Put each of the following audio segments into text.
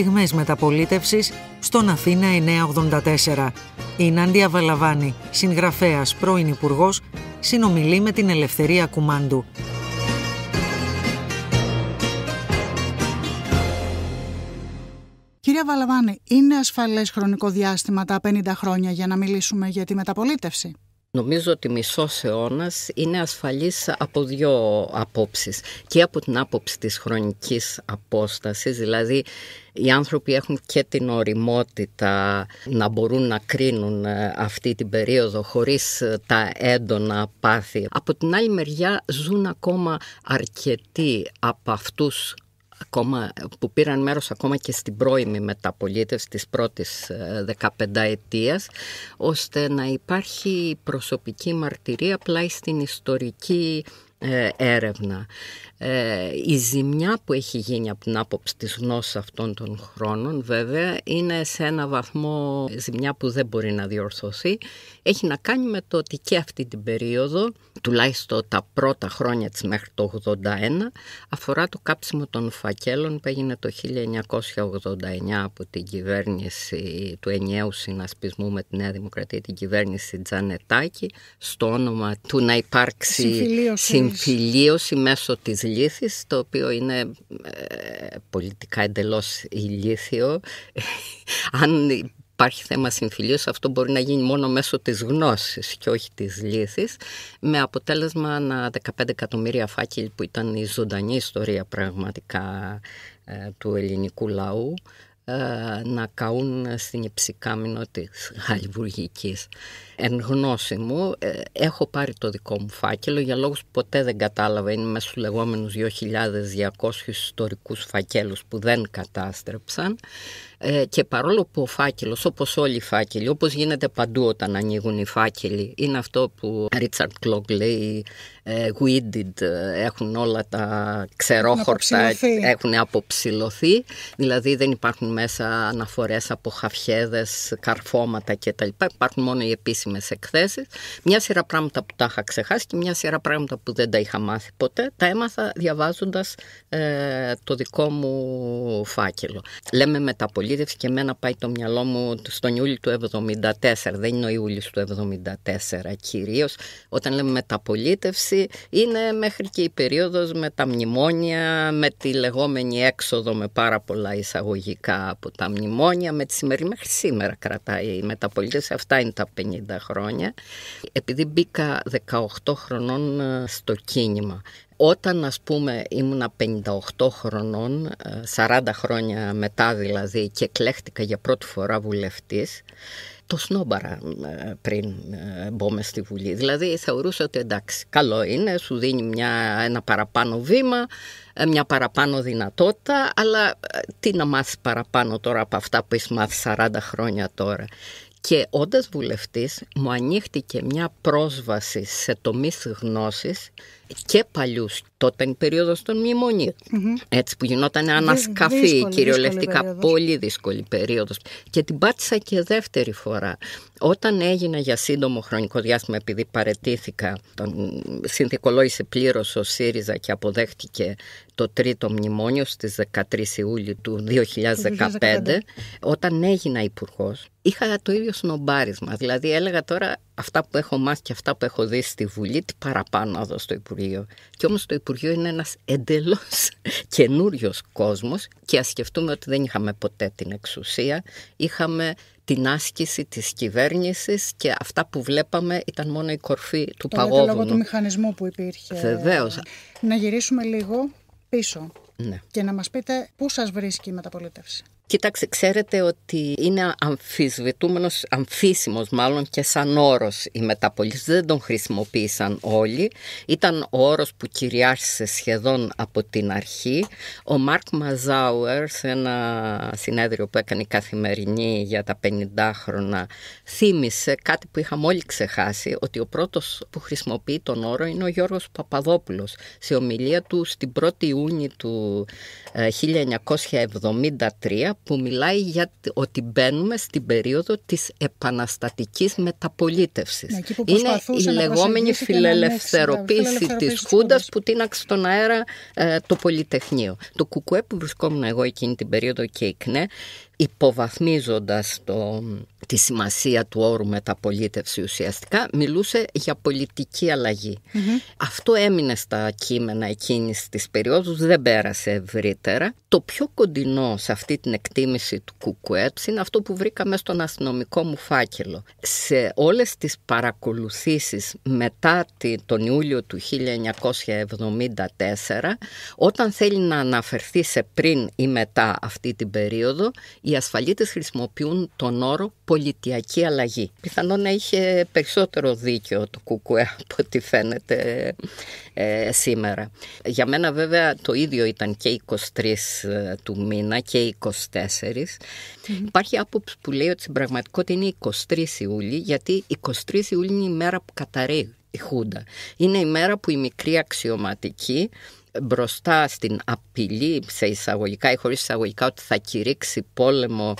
στιγμές μεταπολίτευσης στον Αθήνα 984. Η Νάντια Βαλαβάνη, συγγραφέας πρώην Υπουργός, συνομιλεί με την Ελευθερία Κουμάντου. Κυρία Βαλαβάνη, είναι ασφαλές χρονικό διάστημα τα 50 χρόνια για να μιλήσουμε για τη μεταπολίτευση. Νομίζω ότι μισός αιώνας είναι ασφαλής από δύο απόψεις. Και από την άποψη της χρονικής απόστασης, δηλαδή οι άνθρωποι έχουν και την οριμότητα να μπορούν να κρίνουν ε, αυτή την περίοδο χωρίς ε, τα έντονα πάθη. Από την άλλη μεριά ζουν ακόμα αρκετοί από αυτούς ακόμα, που πήραν μέρος ακόμα και στην πρώιμη μεταπολίτευση της πρώτης 15 ε, ώστε να υπάρχει προσωπική μαρτυρία πλάι στην ιστορική ε, έρευνα. Ε, η ζημιά που έχει γίνει από την άποψη της γνώσης αυτών των χρόνων βέβαια είναι σε ένα βαθμό ζημιά που δεν μπορεί να διορθωθεί. Έχει να κάνει με το ότι και αυτή την περίοδο, τουλάχιστον τα πρώτα χρόνια της μέχρι το 81, αφορά το κάψιμο των φακέλων που έγινε το 1989 από την κυβέρνηση του ενιαίου συνασπισμού με τη Νέα Δημοκρατία, την κυβέρνηση Τζανετάκη, στο όνομα του να υπάρξει συμφιλίωσης, συμφιλίωση μέσω της Λύθης, το οποίο είναι ε, πολιτικά εντελώς ηλίθιο. Αν υπάρχει θέμα συμφιλίου, αυτό μπορεί να γίνει μόνο μέσω της γνώσης και όχι της λύθης, με αποτέλεσμα να 15 εκατομμύρια φάκελ που ήταν η ζωντανή ιστορία πραγματικά ε, του ελληνικού λαού, ε, να καούν στην υψηκάμινο της Χαλιβουργικής. Εν γνώση μου, ε, έχω πάρει το δικό μου φάκελο για λόγους που ποτέ δεν κατάλαβα. Είναι μέσα στους λεγόμενους 2.200 ιστορικούς φακέλους που δεν κατάστρεψαν. Ε, και παρόλο που ο φάκελος, όπως όλοι οι φάκελοι, όπως γίνεται παντού όταν ανοίγουν οι φάκελοι, είναι αυτό που Ρίτσαρντ Κλόγκ λέει ε, weeded, ε, έχουν όλα τα ξερόχορτα, έχουν αποψηλωθεί, δηλαδή δεν υπάρχουν μέσα αναφορές από χαφιέδες, καρφώματα κτλ. Υπάρχουν μόνο οι επίσημες εκθέσεις. Μια σειρά πράγματα που τα είχα ξεχάσει και μια σειρά πράγματα που δεν τα είχα μάθει ποτέ, τα έμαθα διαβάζοντας ε, το δικό μου φάκελο. Λέμε μετά πολύ αντιπολίτευση και εμένα πάει το μυαλό μου στον Ιούλιο του 1974, δεν είναι ο Ιούλιος του 1974 κυρίως. Όταν λέμε μεταπολίτευση είναι μέχρι και η περίοδος με τα μνημόνια, με τη λεγόμενη έξοδο με πάρα πολλά εισαγωγικά από τα μνημόνια, με τη σημερινή μέχρι σήμερα κρατάει η μεταπολίτευση, αυτά είναι τα 50 χρόνια. Επειδή μπήκα 18 χρονών ε, στο κίνημα όταν, ας πούμε, ήμουνα 58 χρονών, 40 ε, χρόνια μετά δηλαδή, και εκλέχτηκα για πρώτη φορά βουλευτής, το σνόμπαρα ε, πριν ε, μπούμε στη Βουλή. Δηλαδή θεωρούσα ότι εντάξει, καλό είναι, σου δίνει μια, ένα παραπάνω βήμα, μια παραπάνω δυνατότητα, αλλά τι να μάθεις παραπάνω τώρα από αυτά που είσαι μάθει 40 χρόνια τώρα. Και όντας βουλευτής μου ανοίχτηκε μια πρόσβαση σε τομείς γνώσης και παλιούς τότε είναι περίοδος των μνημονιων έτσι που γινόταν ανασκαφή δύσκολη, κυριολεκτικά πολύ δύσκολη περίοδος και την πάτησα και δεύτερη φορά όταν έγινα για σύντομο χρονικό διάστημα επειδή παρετήθηκα τον συνθηκολόγησε πλήρως ο ΣΥΡΙΖΑ και αποδέχτηκε το τρίτο μνημόνιο στις 13 Ιούλιο του 2015, 2015. όταν έγινα υπουργός, είχα το ίδιο σνομπάρισμα δηλαδή έλεγα τώρα αυτά που έχω μάθει και αυτά που έχω δει στη Βουλή, τι παραπάνω εδώ στο Υπουργείο. Και όμως το Υπουργείο είναι ένας εντελώς καινούριος κόσμος και ας σκεφτούμε ότι δεν είχαμε ποτέ την εξουσία, είχαμε την άσκηση της κυβέρνησης και αυτά που βλέπαμε ήταν μόνο η κορφή του παγόβουνου. Το λόγω του μηχανισμού που υπήρχε. Βεβαίως. Να γυρίσουμε λίγο πίσω. Ναι. Και να μας πείτε πού σας βρίσκει η μεταπολίτευση. Κοιτάξτε, ξέρετε ότι είναι αμφισβητούμενος, αμφίσιμος μάλλον και σαν όρος η μεταπολίτευση. Δεν τον χρησιμοποίησαν όλοι. Ήταν ο όρος που κυριάρχησε σχεδόν από την αρχή. Ο Μάρκ Μαζάουερ σε ένα συνέδριο που έκανε η καθημερινή για τα 50 χρόνια θύμισε κάτι που είχαμε όλοι ξεχάσει, ότι ο πρώτος που χρησιμοποιεί τον όρο είναι ο Γιώργος Παπαδόπουλος σε ομιλία του στην 1η Ιούνιου του 1973 που μιλάει για ότι μπαίνουμε στην περίοδο της επαναστατικής μεταπολίτευσης. Ναι, Είναι η λεγόμενη φιλελευθεροποίηση ναι, της, της Χούντας που τίναξε στον αέρα ε, το Πολυτεχνείο. Το κουκουέ που βρισκόμουν εγώ εκείνη την περίοδο και η ΚΝΕ υποβαθμίζοντας τη σημασία του όρου μεταπολίτευση ουσιαστικά, μιλούσε για πολιτική mm-hmm. Αυτό έμεινε στα κείμενα εκείνης της περίοδου, δεν πέρασε ευρύτερα. Το πιο κοντινό σε αυτή την εκτίμηση του Κουκουέτς είναι αυτό που βρήκαμε στον αστυνομικό μου φάκελο. Σε όλες τις παρακολουθήσεις μετά τον Ιούλιο του 1974, όταν θέλει να αναφερθεί σε πριν ή μετά αυτή την περίοδο, οι ασφαλίτες χρησιμοποιούν τον όρο πολιτιακή αλλαγή. Πιθανόν να είχε περισσότερο δίκιο το κουκουέ από ό,τι φαίνεται ε, σήμερα. Για μένα βέβαια το ίδιο ήταν και 23 ε, του μήνα και 24. Υπάρχει άποψη που λέει ότι στην πραγματικότητα είναι 23 Ιούλη γιατί 23 Ιούλη είναι η μέρα που καταρρεί η Χούντα. Είναι η μέρα που η μικρή αξιωματική μπροστά στην απειλή σε εισαγωγικά ή χωρίς εισαγωγικά ότι θα κηρύξει πόλεμο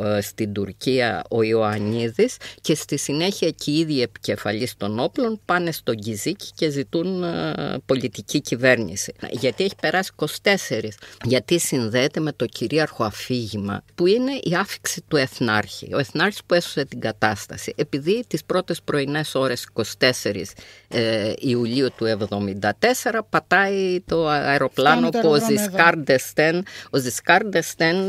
ε, στην Τουρκία ο Ιωαννίδης και στη συνέχεια και οι ίδιοι επικεφαλής των όπλων πάνε στον Κιζίκη και ζητούν ε, πολιτική κυβέρνηση. Γιατί έχει περάσει 24. Γιατί συνδέεται με το κυρίαρχο αφήγημα που είναι η άφηξη του Εθνάρχη. Ο Εθνάρχης που έσωσε την κατάσταση. Επειδή τις πρώτες πρωινές ώρες 24 ε, Ιουλίου του 1974 πατάει το αεροπλάνο που ο Ζισκάρντε ο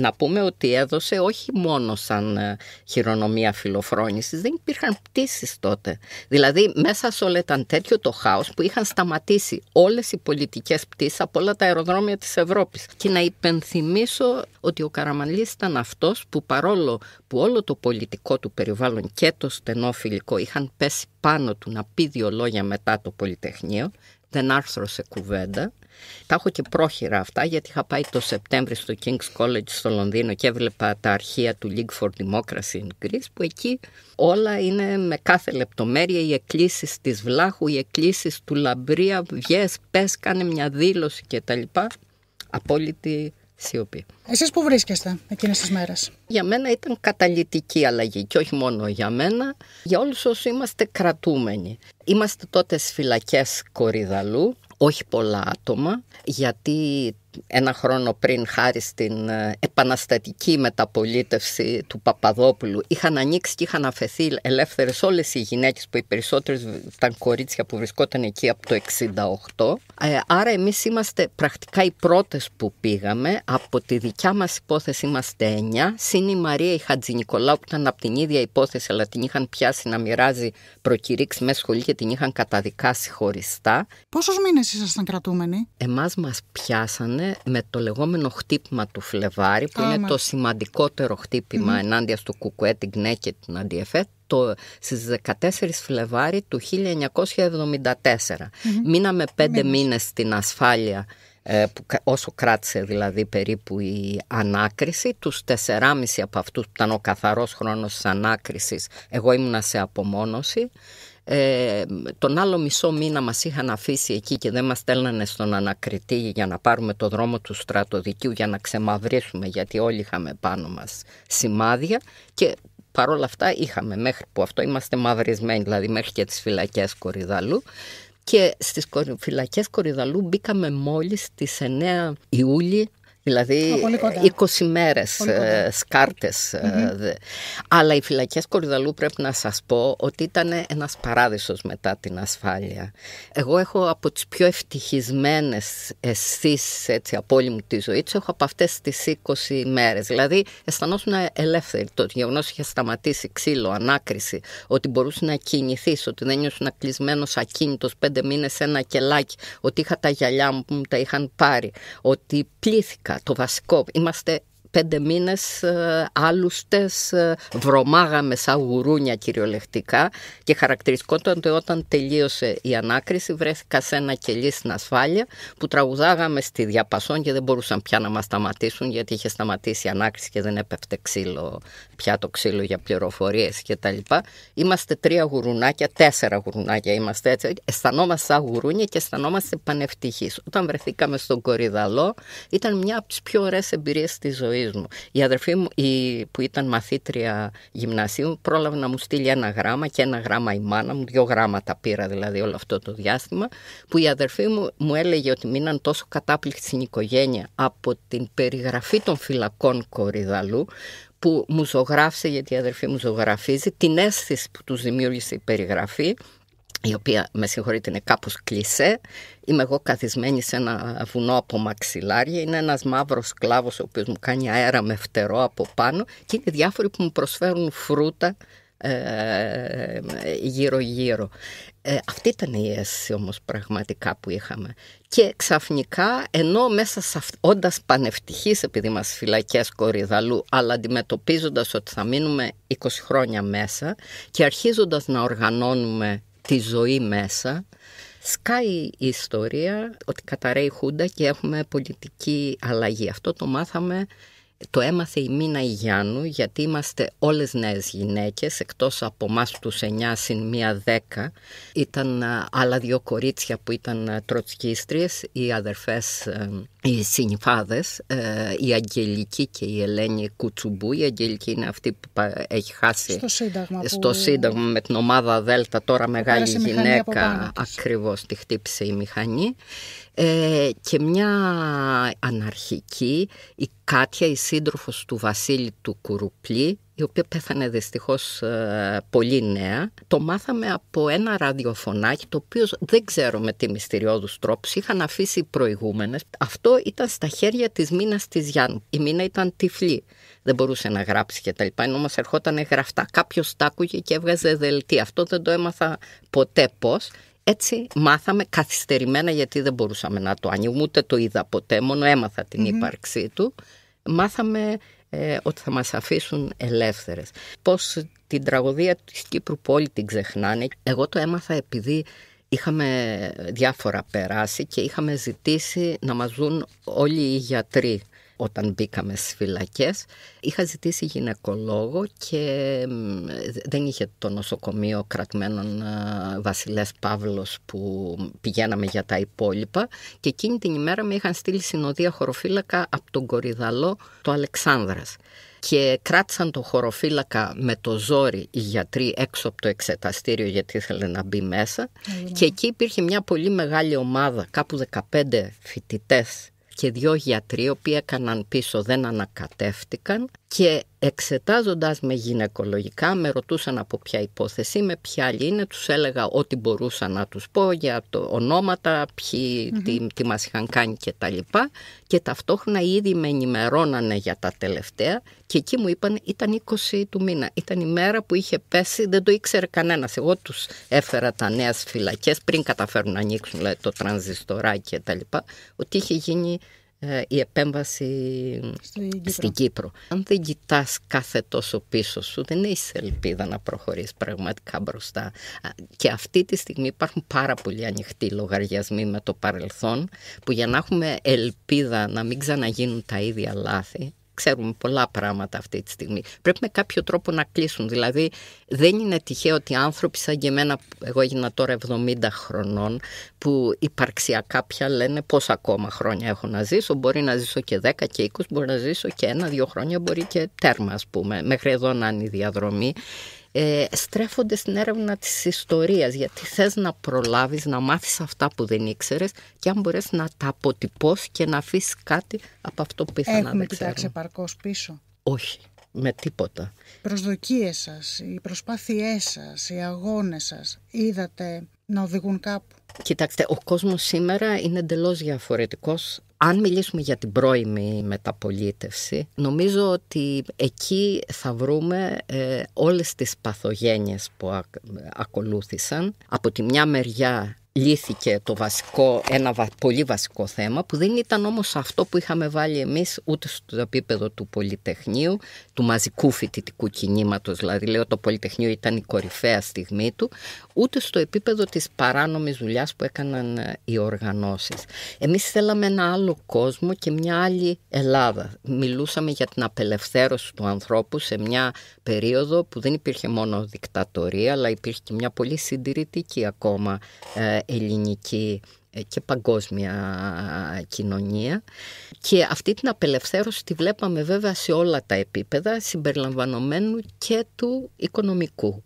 να πούμε ότι έδωσε όχι μόνο σαν ε, χειρονομία φιλοφρόνησης, δεν υπήρχαν πτήσεις τότε. Δηλαδή μέσα σε όλα ήταν τέτοιο το χάος που είχαν σταματήσει όλες οι πολιτικές πτήσεις από όλα τα αεροδρόμια της Ευρώπης. Και να υπενθυμίσω ότι ο Καραμαλής ήταν αυτός που παρόλο που όλο το πολιτικό του περιβάλλον και το στενό φιλικό είχαν πέσει πάνω του να πει δύο λόγια μετά το Πολυτεχνείο, δεν άρθρωσε κουβέντα τα έχω και πρόχειρα αυτά γιατί είχα πάει το Σεπτέμβριο στο King's College στο Λονδίνο και έβλεπα τα αρχεία του League for Democracy in Greece που εκεί όλα είναι με κάθε λεπτομέρεια οι εκκλήσεις της Βλάχου, οι εκκλήσεις του Λαμπρία, βγες, πες, κάνε μια δήλωση κτλ. Απόλυτη σιωπή. Εσείς που βρίσκεστε εκείνες τις μέρες. Για μένα ήταν καταλητική αλλαγή και όχι μόνο για μένα, για όλους όσοι είμαστε κρατούμενοι. Είμαστε τότε στις φυλακές Κορυδαλού, όχι πολλά άτομα, γιατί ένα χρόνο πριν χάρη στην ε, επαναστατική μεταπολίτευση του Παπαδόπουλου είχαν ανοίξει και είχαν αφαιθεί ελεύθερες όλες οι γυναίκες που οι περισσότερες ήταν κορίτσια που βρισκόταν εκεί από το 68. Ε, άρα εμείς είμαστε πρακτικά οι πρώτες που πήγαμε. Από τη δικιά μας υπόθεση είμαστε εννιά. Συν η Μαρία η Χατζη Νικολάου που ήταν από την ίδια υπόθεση αλλά την είχαν πιάσει να μοιράζει προκηρύξη με σχολή και την είχαν καταδικάσει χωριστά. Πόσους μήνες ήσασταν κρατούμενοι? Εμάς μας πιάσαν με το λεγόμενο χτύπημα του Φλεβάρι, που είναι το σημαντικότερο ενάντια στο Κουκουέ, την ΚΝΕ και την Αντιεφέ, το, στις 14 Φλεβάρι του 1974. Mm-hmm. Μείναμε πέντε μήνες στην ασφάλεια, ε, που, όσο κράτησε δηλαδή περίπου η ανάκριση. Τους 4,5 από αυτούς που ήταν ο καθαρός χρόνος της ανάκρισης, εγώ ήμουνα σε απομόνωση ε, τον άλλο μισό μήνα μας είχαν αφήσει εκεί και δεν μας στέλνανε στον ανακριτή για να πάρουμε το δρόμο του στρατοδικίου για να ξεμαυρίσουμε γιατί όλοι είχαμε πάνω μας σημάδια και παρόλα αυτά είχαμε μέχρι που αυτό είμαστε μαυρισμένοι δηλαδή μέχρι και τις φυλακές Κορυδαλού και στις φυλακές Κορυδαλού μπήκαμε μόλις στις 9 Ιούλη Δηλαδή 20 μέρε σκαρτε Αλλά οι φυλακές Κορυδαλού πρέπει να σας πω ότι ήταν ένας παράδεισος μετά την ασφάλεια. Εγώ έχω από τις πιο ευτυχισμένες αισθήσεις από όλη μου τη ζωή τι έχω από αυτές τις 20 μέρες. Δηλαδή αισθανόμουν ελεύθερη. Το γεγονός είχε σταματήσει ξύλο, ανάκριση, ότι μπορούσε να κινηθείς, ότι δεν ήσουν κλεισμένος ακίνητος, πέντε μήνες σε ένα κελάκι, ότι είχα τα γυαλιά μου που μου τα είχαν πάρει, ότι πλήθηκα το βασικό. Είμαστε πέντε μήνες ε, άλλουστες, ε, βρωμάγαμε σαν γουρούνια κυριολεκτικά και χαρακτηριστικό ήταν ότι όταν τελείωσε η ανάκριση βρέθηκα σε ένα κελί στην ασφάλεια που τραγουδάγαμε στη διαπασόν και δεν μπορούσαν πια να μας σταματήσουν γιατί είχε σταματήσει η ανάκριση και δεν έπεφτε ξύλο, πια το ξύλο για πληροφορίες και τα λοιπά. Είμαστε τρία γουρουνάκια, τέσσερα γουρουνάκια είμαστε έτσι, αισθανόμαστε σαν γουρούνια και αισθανόμαστε πανευτυχείς. Όταν βρεθήκαμε στον Κορυδαλό ήταν μια από τις πιο ωραίες εμπειρίες στη ζωή η αδερφή μου που ήταν μαθήτρια γυμνασίου πρόλαβε να μου στείλει ένα γράμμα και ένα γράμμα η μάνα μου, δύο γράμματα πήρα δηλαδή όλο αυτό το διάστημα, που η αδερφή μου μου έλεγε ότι μείναν τόσο κατάπληκτη στην οικογένεια από την περιγραφή των φυλακών Κορυδαλού, που μου ζωγράφησε, γιατί η αδερφή μου ζωγραφίζει, την αίσθηση που τους δημιούργησε η περιγραφή η οποία, με συγχωρείτε, είναι κάπως κλισέ. Είμαι εγώ καθισμένη σε ένα βουνό από μαξιλάρια. Είναι ένας μαύρος σκλάβος ο οποίος μου κάνει αέρα με φτερό από πάνω και είναι διάφοροι που μου προσφέρουν φρούτα ε, γύρω-γύρω. Ε, αυτή ήταν η αίσθηση όμως πραγματικά που είχαμε. Και ξαφνικά, ενώ μέσα σε αυ... όντας πανευτυχής επειδή είμαστε φυλακές κοριδαλού, αλλά αντιμετωπίζοντας ότι θα μείνουμε 20 χρόνια μέσα και αρχίζοντας να οργανώνουμε τη ζωή μέσα, σκάει η ιστορία ότι καταραίει η Χούντα και έχουμε πολιτική αλλαγή. Αυτό το μάθαμε το έμαθε η Μίνα Ιγιάννου γιατί είμαστε όλες νέες γυναίκες εκτός από μας τους 9 συν μία 10 ήταν άλλα δύο κορίτσια που ήταν τροτσκίστριες οι αδερφές, ε, οι συνυφάδες ε, η Αγγελική και η Ελένη Κουτσουμπού η Αγγελική είναι αυτή που έχει χάσει ε, στο Σύνταγμα, με την ομάδα Δέλτα τώρα μεγάλη γυναίκα ακριβώς τη χτύπησε η μηχανή ε, και μια αναρχική, η Κάτια, η σύντροφος του Βασίλη του Κουρουπλή, η οποία πέθανε δυστυχώς ε, πολύ νέα. Το μάθαμε από ένα ραδιοφωνάκι, το οποίο δεν ξέρω με τι μυστηριώδους τρόπους είχαν αφήσει οι προηγούμενες. Αυτό ήταν στα χέρια της Μίνας της Γιάννου. Η Μίνα ήταν τυφλή, δεν μπορούσε να γράψει και τα λοιπά, ενώ μας ερχόταν γραφτά. Κάποιος τα άκουγε και έβγαζε δελτή. Αυτό δεν το έμαθα ποτέ πώς. Έτσι μάθαμε καθυστερημένα γιατί δεν μπορούσαμε να το ανοίγουμε, ούτε το είδα ποτέ, μόνο έμαθα την ύπαρξή του. Μάθαμε ε, ότι θα μας αφήσουν ελεύθερες. Πώς την τραγωδία της Κύπρου που την ξεχνάνε. Εγώ το έμαθα επειδή είχαμε διάφορα περάσει και είχαμε ζητήσει να μας δουν όλοι οι γιατροί όταν μπήκαμε στις φυλακές. Είχα ζητήσει γυναικολόγο και δεν είχε το νοσοκομείο κρατμένων Βασιλές Παύλος που πηγαίναμε για τα υπόλοιπα και εκείνη την ημέρα με είχαν στείλει συνοδεία χωροφύλακα από τον Κοριδαλό το Αλεξάνδρας και κράτησαν το χωροφύλακα με το ζόρι οι γιατροί έξω από το εξεταστήριο γιατί ήθελε να μπει μέσα και εκεί υπήρχε μια πολύ μεγάλη ομάδα κάπου 15 φοιτητές και δύο γιατροί, οι οποίοι έκαναν πίσω, δεν ανακατεύτηκαν και εξετάζοντας με γυναικολογικά με ρωτούσαν από ποια υπόθεση με ποια άλλη είναι, τους έλεγα ό,τι μπορούσα να τους πω για το ονόματα, ποιοι, τι, τι μας είχαν κάνει και τα λοιπά και ταυτόχρονα ήδη με ενημερώνανε για τα τελευταία και εκεί μου είπαν ήταν 20 του μήνα, ήταν η μέρα που είχε πέσει, δεν το ήξερε κανένας, εγώ τους έφερα τα νέας πριν καταφέρουν να ανοίξουν το τρανζιστοράκι και ότι είχε γίνει ε, η επέμβαση στην Κύπρο. Αν δεν κοιτάς κάθε τόσο πίσω σου, δεν έχει ελπίδα να προχωρήσεις πραγματικά μπροστά. Και αυτή τη στιγμή υπάρχουν πάρα πολλοί ανοιχτοί λογαριασμοί με το παρελθόν, που για να έχουμε ελπίδα να μην ξαναγίνουν τα ίδια λάθη, ξέρουμε πολλά πράγματα αυτή τη στιγμή. Πρέπει με κάποιο τρόπο να κλείσουν. Δηλαδή, δεν είναι τυχαίο ότι άνθρωποι σαν και εμένα, εγώ έγινα τώρα 70 χρονών, που υπαρξιακά πια λένε πόσα ακόμα χρόνια έχω να ζήσω. Μπορεί να ζήσω και 10 και 20, μπορεί να ζήσω και ένα-δύο χρόνια, μπορεί και τέρμα, ας πούμε, μέχρι εδώ να είναι η διαδρομή. Ε, στρέφονται στην έρευνα της ιστορίας γιατί θες να προλάβεις, να μάθεις αυτά που δεν ήξερες και αν μπορείς να τα αποτυπώσεις και να αφήσεις κάτι από αυτό που ήθελα να Έχουμε κοιτάξει επαρκώς πίσω. Όχι, με τίποτα. Προσδοκίες σας, οι προσπάθειές σας, οι αγώνες σας, είδατε να οδηγούν κάπου. Κοιτάξτε, ο κόσμος σήμερα είναι εντελώς διαφορετικός αν μιλήσουμε για την πρώιμη μεταπολίτευση, νομίζω ότι εκεί θα βρούμε ε, όλες τις παθογένειες που ακολούθησαν. Από τη μια μεριά λύθηκε το βασικό, ένα πολύ βασικό θέμα που δεν ήταν όμως αυτό που είχαμε βάλει εμείς ούτε στο επίπεδο του Πολυτεχνείου, του μαζικού φοιτητικού κινήματος, δηλαδή λέω το Πολυτεχνείο ήταν η κορυφαία στιγμή του, ούτε στο επίπεδο της παράνομης δουλειάς που έκαναν ε, οι οργανώσεις. Εμείς θέλαμε ένα άλλο κόσμο και μια άλλη Ελλάδα. Μιλούσαμε για την απελευθέρωση του ανθρώπου σε μια περίοδο που δεν υπήρχε μόνο δικτατορία, αλλά υπήρχε και μια πολύ συντηρητική ακόμα ε, ελληνική ε, και παγκόσμια ε, κοινωνία και αυτή την απελευθέρωση τη βλέπαμε βέβαια σε όλα τα επίπεδα συμπεριλαμβανομένου και του οικονομικού.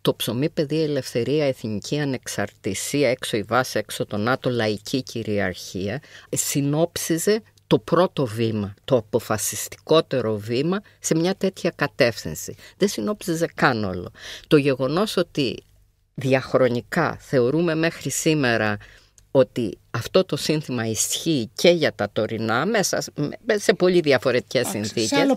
Το ψωμί, παιδί, ελευθερία, εθνική ανεξαρτησία, έξω η βάση, έξω το ΝΑΤΟ, λαϊκή κυριαρχία, συνόψιζε το πρώτο βήμα, το αποφασιστικότερο βήμα σε μια τέτοια κατεύθυνση. Δεν συνόψιζε καν όλο. Το γεγονός ότι διαχρονικά θεωρούμε μέχρι σήμερα ότι αυτό το σύνθημα ισχύει και για τα τωρινά μέσα σε πολύ διαφορετικές συνθήκες. άλλο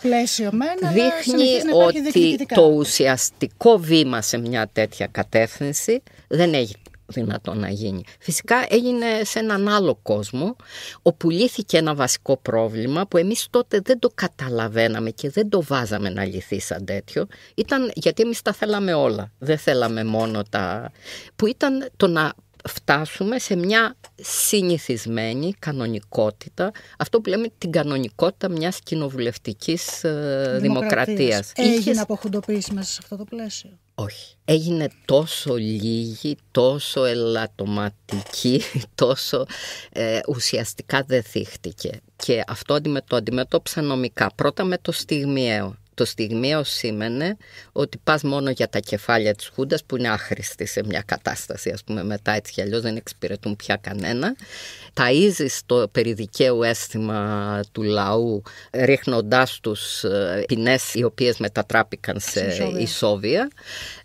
δείχνει ότι το ουσιαστικό βήμα σε μια τέτοια κατεύθυνση δεν έχει δυνατό να γίνει. Φυσικά έγινε σε έναν άλλο κόσμο όπου λύθηκε ένα βασικό πρόβλημα που εμείς τότε δεν το καταλαβαίναμε και δεν το βάζαμε να λυθεί σαν τέτοιο. Ήταν γιατί εμείς τα θέλαμε όλα, δεν θέλαμε μόνο τα... που ήταν το να φτάσουμε σε μια συνηθισμένη κανονικότητα, αυτό που λέμε την κανονικότητα μιας κοινοβουλευτικής ε, δημοκρατίας. δημοκρατίας. Έγινε Είχες... αποχοντοποίησης μέσα σε αυτό το πλαίσιο. Όχι. Έγινε τόσο λίγη, τόσο ελαττωματική, τόσο ε, ουσιαστικά δεν θύχτηκε. Και αυτό το αντιμετώπισα νομικά. Πρώτα με το στιγμιαίο. Το στιγμίο σήμαινε ότι πας μόνο για τα κεφάλια της Χούντας που είναι άχρηστη σε μια κατάσταση ας πούμε μετά έτσι κι αλλιώς δεν εξυπηρετούν πια κανένα. Ταΐζεις το περιδικαίου αίσθημα του λαού ρίχνοντάς τους ε, ποινές οι οποίες μετατράπηκαν σε ισόβια.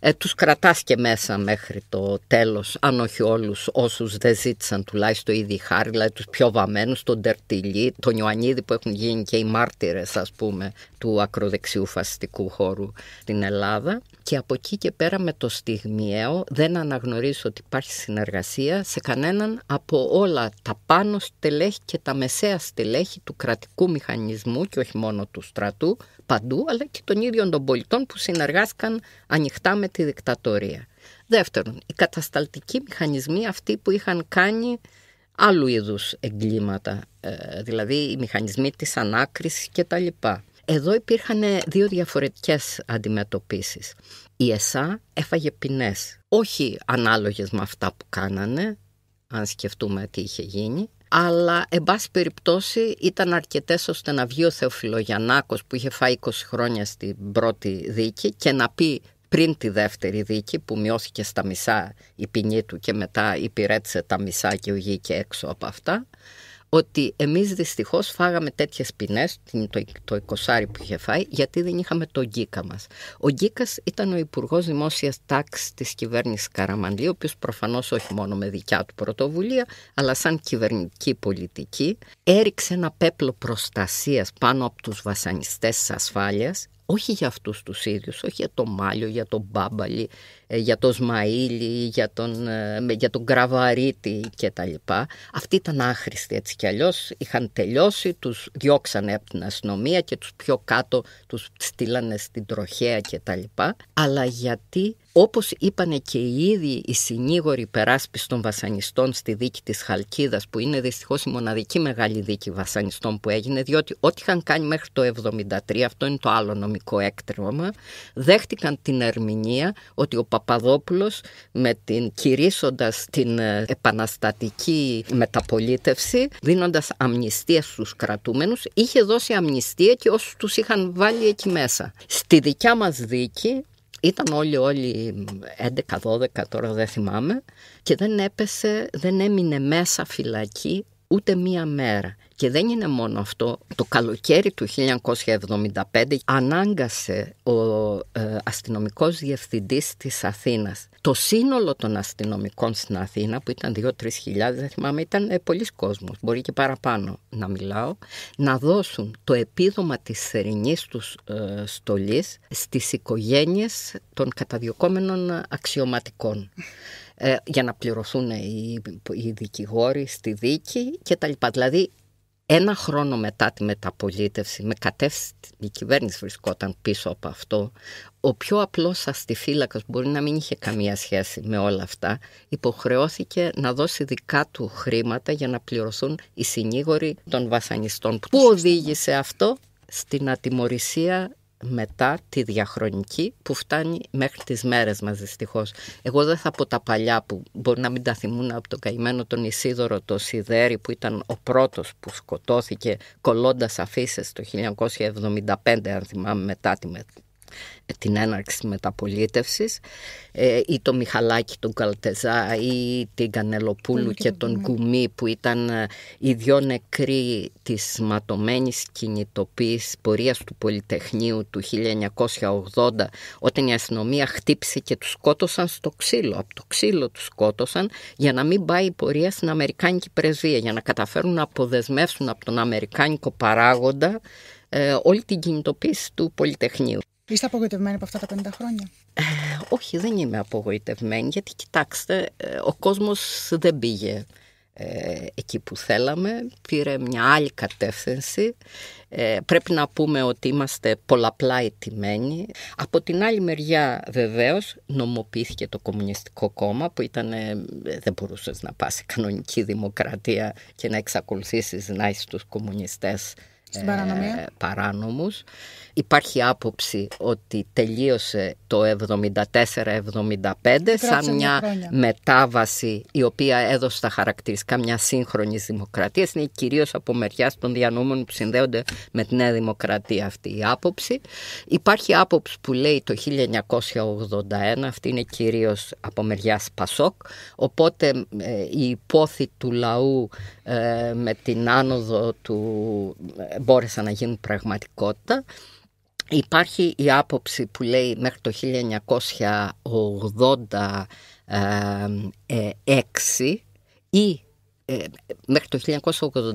Ε, τους κρατάς και μέσα μέχρι το τέλος αν όχι όλους όσους δεν ζήτησαν τουλάχιστον ήδη χάρη, δηλαδή τους πιο βαμμένους, τον Τερτιλή, τον Ιωαννίδη που έχουν γίνει και οι μάρτυρες ας πούμε του ακροδεξιού του φασιστικού χώρου στην Ελλάδα και από εκεί και πέρα με το στιγμιαίο δεν αναγνωρίζω ότι υπάρχει συνεργασία σε κανέναν από όλα τα πάνω στελέχη και τα μεσαία στελέχη του κρατικού μηχανισμού και όχι μόνο του στρατού παντού αλλά και των ίδιων των πολιτών που συνεργάστηκαν ανοιχτά με τη δικτατορία. Δεύτερον, οι κατασταλτικοί μηχανισμοί αυτοί που είχαν κάνει άλλου είδους εγκλήματα, ε, δηλαδή οι μηχανισμοί της ανάκρισης και εδώ υπήρχαν δύο διαφορετικές αντιμετωπίσεις. Η ΕΣΑ έφαγε ποινές, όχι ανάλογες με αυτά που κάνανε, αν σκεφτούμε τι είχε γίνει, αλλά εν πάση περιπτώσει ήταν αρκετές ώστε να βγει ο Θεοφιλογιαννάκος που είχε φάει 20 χρόνια στην πρώτη δίκη και να πει πριν τη δεύτερη δίκη που μειώθηκε στα μισά η ποινή του και μετά υπηρέτησε τα μισά και και έξω από αυτά ότι εμείς δυστυχώς φάγαμε τέτοιες ποινές, το εικοσάρι που είχε φάει, γιατί δεν είχαμε τον Γκίκα μας. Ο Γκίκας ήταν ο Υπουργός Δημόσιας Τάξης της κυβέρνησης Καραμανλή, ο οποίος προφανώς όχι μόνο με δικιά του πρωτοβουλία, αλλά σαν κυβερνητική πολιτική, έριξε ένα πέπλο προστασίας πάνω από τους βασανιστές της ασφάλειας, όχι για αυτούς τους ίδιους, όχι για τον Μάλιο, για τον Μπάμπαλη, ε, για τον Σμαήλη, ε, για τον, για τον τα κτλ. Αυτοί ήταν άχρηστοι έτσι κι αλλιώς, είχαν τελειώσει, τους διώξανε από την αστυνομία και τους πιο κάτω τους στείλανε στην τροχέα και κτλ. Αλλά γιατί όπως είπανε και οι ίδιοι οι συνήγοροι περάσπιση των βασανιστών στη δίκη της Χαλκίδας που είναι δυστυχώς η μοναδική μεγάλη δίκη βασανιστών που έγινε διότι ό,τι είχαν κάνει μέχρι το 1973, αυτό είναι το άλλο νομικό έκτρεμα, δέχτηκαν την ερμηνεία ότι ο Παπαδόπουλος με την κηρύσσοντας την ε, επαναστατική μεταπολίτευση δίνοντας αμνηστία στους κρατούμενους είχε δώσει αμνηστία και όσους τους είχαν βάλει εκεί μέσα. Στη δικιά μας δίκη ήταν όλοι όλοι 11-12 τώρα δεν θυμάμαι και δεν έπεσε, δεν έμεινε μέσα φυλακή ούτε μία μέρα. Και δεν είναι μόνο αυτό. Το καλοκαίρι του 1975 ανάγκασε ο ε, αστυνομικός διευθυντής της Αθήνας το σύνολο των αστυνομικών στην Αθήνα, που ήταν 2-3 χιλιάδες, δεν θυμάμαι, ήταν ε, πολλοί κόσμος, μπορεί και παραπάνω να μιλάω, να δώσουν το επίδομα της θερινής τους ε, στολής στις οικογένειες των καταδιωκόμενων αξιωματικών. Ε, για να πληρωθούν οι, οι δικηγόροι στη δίκη κτλ. Δηλαδή ένα χρόνο μετά τη μεταπολίτευση, με κατεύθυνση η κυβέρνηση βρισκόταν πίσω από αυτό, ο πιο απλός αστιφύλακας, μπορεί να μην είχε καμία σχέση με όλα αυτά, υποχρεώθηκε να δώσει δικά του χρήματα για να πληρωθούν οι συνήγοροι των βασανιστών. Πού οδήγησε αυτό στην ατιμορρησία μετά τη διαχρονική που φτάνει μέχρι τις μέρες μας δυστυχώς. Εγώ δεν θα πω τα παλιά που μπορεί να μην τα θυμούν από το καημένο τον Ισίδωρο το Σιδέρι που ήταν ο πρώτος που σκοτώθηκε κολλώντας αφήσεις το 1975 αν θυμάμαι μετά τη την έναρξη μεταπολίτευσης ε, ή το Μιχαλάκη τον Καλτεζά ή την Κανελοπούλου και, τον ναι. Κουμί που ήταν ε, οι δυο νεκροί της ματωμένης κινητοποίησης πορείας του Πολυτεχνείου του 1980 όταν η αστυνομία χτύπησε και τους σκότωσαν στο ξύλο. Από το ξύλο τους σκότωσαν για να μην πάει η πορεία στην Αμερικάνικη πρεσβεία για να καταφέρουν να αποδεσμεύσουν από τον Αμερικάνικο παράγοντα ε, όλη την κινητοποίηση του Πολυτεχνείου. Είστε απογοητευμένοι από αυτά τα 50 χρόνια. Ε, όχι, δεν είμαι απογοητευμένη, γιατί κοιτάξτε, ε, ο κόσμος δεν πήγε ε, εκεί που θέλαμε, πήρε μια άλλη κατεύθυνση. πρέπει να πούμε ότι είμαστε πολλαπλά ετοιμένοι. Από την άλλη μεριά βεβαίως νομοποιήθηκε το Κομμουνιστικό Κόμμα που ήταν, δεν μπορούσες να πας σε κανονική δημοκρατία και να εξακολουθήσεις να είσαι τους κομμουνιστές στην παρανομία. Ε, παράνομους. Υπάρχει άποψη ότι τελείωσε το 74-75 σαν μια μετάβαση η οποία έδωσε τα χαρακτηριστικά μια σύγχρονη δημοκρατία. Είναι κυρίως από μεριά των διανόμων που συνδέονται με τη Νέα Δημοκρατία αυτή η άποψη. Υπάρχει άποψη που λέει το 1981, αυτή είναι κυρίως από μεριάς Πασόκ, οπότε ε, η υπόθη του λαού ε, με την άνοδο του μπόρεσαν να γίνουν πραγματικότητα. Υπάρχει η άποψη που λέει μέχρι το 1986 ε, ε, ή ε, μέχρι το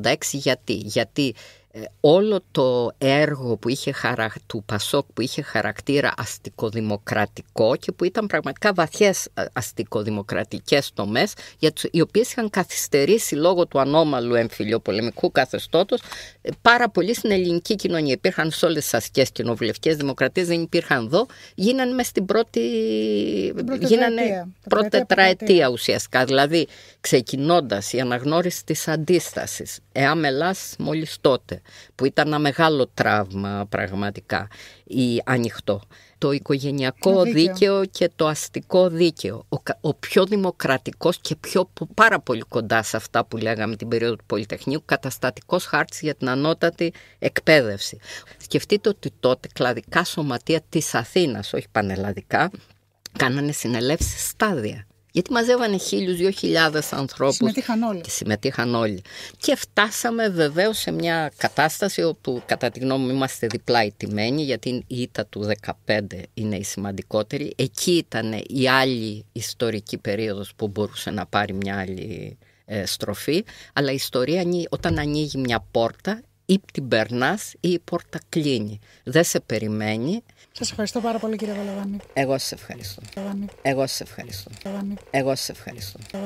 1986 γιατί. Γιατί ε, όλο το έργο που είχε χαρα... του Πασόκ που είχε χαρακτήρα αστικοδημοκρατικό και που ήταν πραγματικά βαθιές ε, αστικοδημοκρατικές τομές για οι οποίες είχαν καθυστερήσει λόγω του ανώμαλου εμφυλιοπολεμικού καθεστώτος ε, πάρα πολύ στην ελληνική κοινωνία. Υπήρχαν σε όλες τις ασκές κοινοβουλευτικές δημοκρατίες, δεν υπήρχαν εδώ, γίνανε πρώτη... Γίνανε ουσιαστικά, δηλαδή ξεκινώντας η αναγνώριση της αντίστασης Μελάς μόλις τότε, που ήταν ένα μεγάλο τραύμα πραγματικά ή ανοιχτό. Το οικογενειακό δίκαιο. και το αστικό δίκαιο. Ο, πιο δημοκρατικός και πιο πάρα πολύ κοντά σε αυτά που λέγαμε την περίοδο του Πολυτεχνείου, καταστατικός χάρτης για την ανώτατη εκπαίδευση. Σκεφτείτε ότι τότε κλαδικά σωματεία της Αθήνας, όχι πανελλαδικά, κάνανε συνελεύσεις στάδια γιατί μαζεύανε χίλιους, δύο χιλιάδες ανθρώπους. Συμμετείχαν όλοι. Και συμμετείχαν όλοι. Και φτάσαμε βεβαίως σε μια κατάσταση όπου κατά τη γνώμη μου είμαστε διπλά τιμένη, γιατί η ήττα του 15 είναι η σημαντικότερη. Εκεί ήταν η άλλη ιστορική περίοδος που μπορούσε να πάρει μια άλλη ε, στροφή. Αλλά η ιστορία όταν ανοίγει μια πόρτα, ή την περνάς ή η πόρτα κλείνει. Δεν σε περιμένει. Σας ευχαριστώ πάρα πολύ, κύριε Βαλαβάνη. Εγώ σε ευχαριστώ. Εγώ σε ευχαριστώ. Εγώ σε ευχαριστώ.